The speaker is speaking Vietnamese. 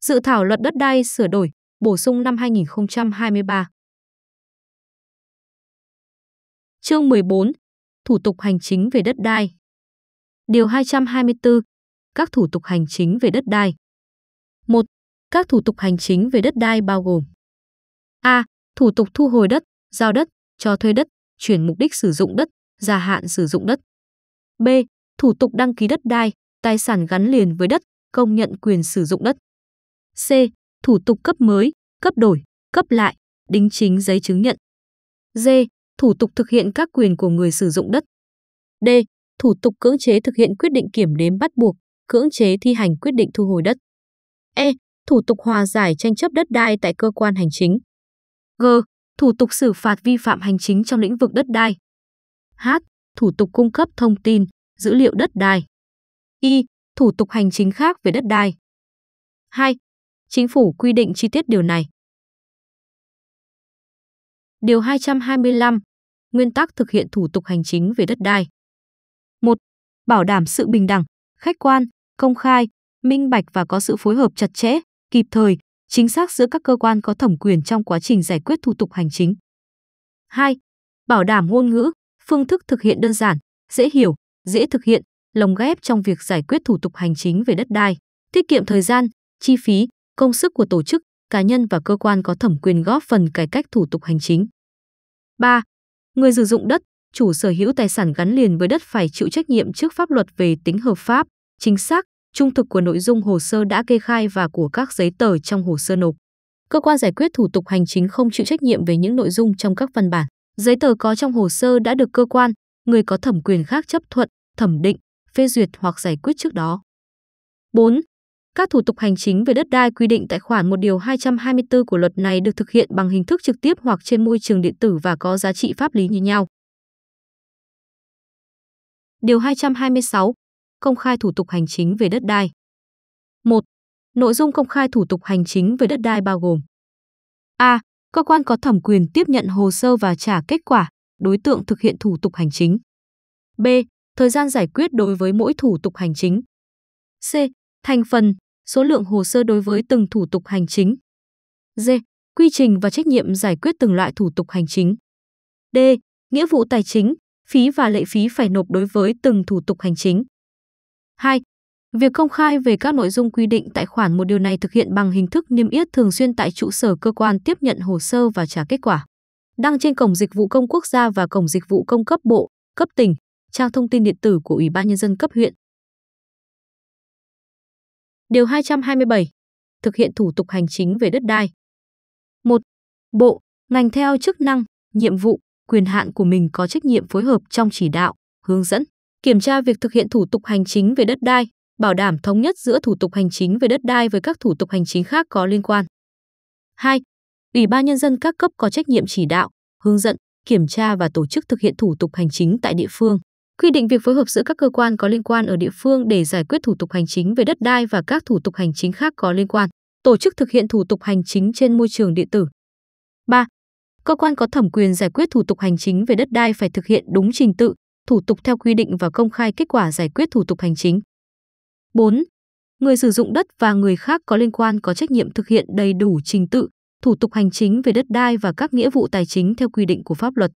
Dự thảo luật đất đai sửa đổi, bổ sung năm 2023. Chương 14. Thủ tục hành chính về đất đai. Điều 224. Các thủ tục hành chính về đất đai. 1. Các thủ tục hành chính về đất đai bao gồm A. Thủ tục thu hồi đất, giao đất, cho thuê đất, chuyển mục đích sử dụng đất, gia hạn sử dụng đất. B. Thủ tục đăng ký đất đai, tài sản gắn liền với đất, công nhận quyền sử dụng đất. C. Thủ tục cấp mới, cấp đổi, cấp lại, đính chính giấy chứng nhận. D. Thủ tục thực hiện các quyền của người sử dụng đất. D. Thủ tục cưỡng chế thực hiện quyết định kiểm đếm bắt buộc, cưỡng chế thi hành quyết định thu hồi đất. E. Thủ tục hòa giải tranh chấp đất đai tại cơ quan hành chính. G. Thủ tục xử phạt vi phạm hành chính trong lĩnh vực đất đai. H. Thủ tục cung cấp thông tin, dữ liệu đất đai. I. Thủ tục hành chính khác về đất đai. 2. Chính phủ quy định chi tiết điều này. Điều 225. Nguyên tắc thực hiện thủ tục hành chính về đất đai. 1. Bảo đảm sự bình đẳng, khách quan, công khai, minh bạch và có sự phối hợp chặt chẽ, kịp thời, chính xác giữa các cơ quan có thẩm quyền trong quá trình giải quyết thủ tục hành chính. 2. Bảo đảm ngôn ngữ, phương thức thực hiện đơn giản, dễ hiểu, dễ thực hiện, lồng ghép trong việc giải quyết thủ tục hành chính về đất đai, tiết kiệm thời gian, chi phí, công sức của tổ chức, cá nhân và cơ quan có thẩm quyền góp phần cải cách thủ tục hành chính. 3. Người sử dụng đất, chủ sở hữu tài sản gắn liền với đất phải chịu trách nhiệm trước pháp luật về tính hợp pháp, chính xác, trung thực của nội dung hồ sơ đã kê khai và của các giấy tờ trong hồ sơ nộp. Cơ quan giải quyết thủ tục hành chính không chịu trách nhiệm về những nội dung trong các văn bản, giấy tờ có trong hồ sơ đã được cơ quan, người có thẩm quyền khác chấp thuận, thẩm định, phê duyệt hoặc giải quyết trước đó. 4. Các thủ tục hành chính về đất đai quy định tại khoản 1 điều 224 của luật này được thực hiện bằng hình thức trực tiếp hoặc trên môi trường điện tử và có giá trị pháp lý như nhau. Điều 226. Công khai thủ tục hành chính về đất đai. 1. Nội dung công khai thủ tục hành chính về đất đai bao gồm: A. Cơ quan có thẩm quyền tiếp nhận hồ sơ và trả kết quả, đối tượng thực hiện thủ tục hành chính. B. Thời gian giải quyết đối với mỗi thủ tục hành chính. C. Thành phần, số lượng hồ sơ đối với từng thủ tục hành chính. D. Quy trình và trách nhiệm giải quyết từng loại thủ tục hành chính. D. Nghĩa vụ tài chính, phí và lệ phí phải nộp đối với từng thủ tục hành chính. 2. Việc công khai về các nội dung quy định tại khoản một điều này thực hiện bằng hình thức niêm yết thường xuyên tại trụ sở cơ quan tiếp nhận hồ sơ và trả kết quả. Đăng trên cổng dịch vụ công quốc gia và cổng dịch vụ công cấp bộ, cấp tỉnh, trang thông tin điện tử của Ủy ban nhân dân cấp huyện. Điều 227. Thực hiện thủ tục hành chính về đất đai. 1. Bộ, ngành theo chức năng, nhiệm vụ, quyền hạn của mình có trách nhiệm phối hợp trong chỉ đạo, hướng dẫn, kiểm tra việc thực hiện thủ tục hành chính về đất đai, bảo đảm thống nhất giữa thủ tục hành chính về đất đai với các thủ tục hành chính khác có liên quan. 2. Ủy ban nhân dân các cấp có trách nhiệm chỉ đạo, hướng dẫn, kiểm tra và tổ chức thực hiện thủ tục hành chính tại địa phương quy định việc phối hợp giữa các cơ quan có liên quan ở địa phương để giải quyết thủ tục hành chính về đất đai và các thủ tục hành chính khác có liên quan, tổ chức thực hiện thủ tục hành chính trên môi trường điện tử. 3. Cơ quan có thẩm quyền giải quyết thủ tục hành chính về đất đai phải thực hiện đúng trình tự, thủ tục theo quy định và công khai kết quả giải quyết thủ tục hành chính. 4. Người sử dụng đất và người khác có liên quan có trách nhiệm thực hiện đầy đủ trình tự, thủ tục hành chính về đất đai và các nghĩa vụ tài chính theo quy định của pháp luật.